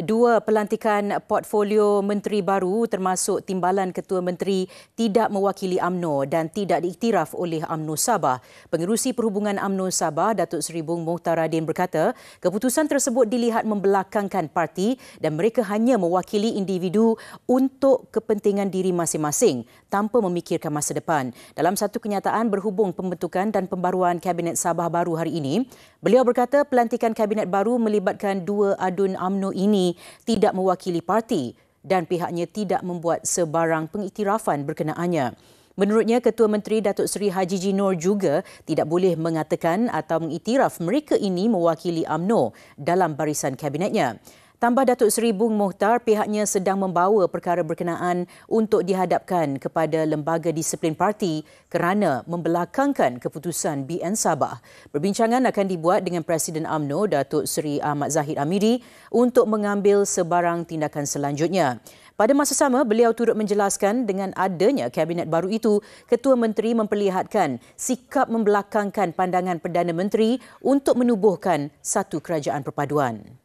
dua pelantikan portfolio menteri baru termasuk timbalan ketua menteri tidak mewakili AMNO dan tidak diiktiraf oleh AMNO Sabah. Pengerusi Perhubungan AMNO Sabah, Datuk Seri Bung Mohtar Radin berkata, keputusan tersebut dilihat membelakangkan parti dan mereka hanya mewakili individu untuk kepentingan diri masing-masing tanpa memikirkan masa depan. Dalam satu kenyataan berhubung pembentukan dan pembaruan Kabinet Sabah baru hari ini, beliau berkata pelantikan Kabinet baru melibatkan dua adun AMNO ini ini tidak mewakili parti dan pihaknya tidak membuat sebarang pengiktirafan berkenaannya. Menurutnya, Ketua Menteri Datuk Seri Haji Jinor juga tidak boleh mengatakan atau mengiktiraf mereka ini mewakili AMNO dalam barisan kabinetnya. Tambah Datuk Seri Bung Mohtar, pihaknya sedang membawa perkara berkenaan untuk dihadapkan kepada Lembaga Disiplin Parti kerana membelakangkan keputusan BN Sabah. Perbincangan akan dibuat dengan Presiden AMNO, Datuk Seri Ahmad Zahid Amiri untuk mengambil sebarang tindakan selanjutnya. Pada masa sama, beliau turut menjelaskan dengan adanya kabinet baru itu, Ketua Menteri memperlihatkan sikap membelakangkan pandangan Perdana Menteri untuk menubuhkan satu kerajaan perpaduan.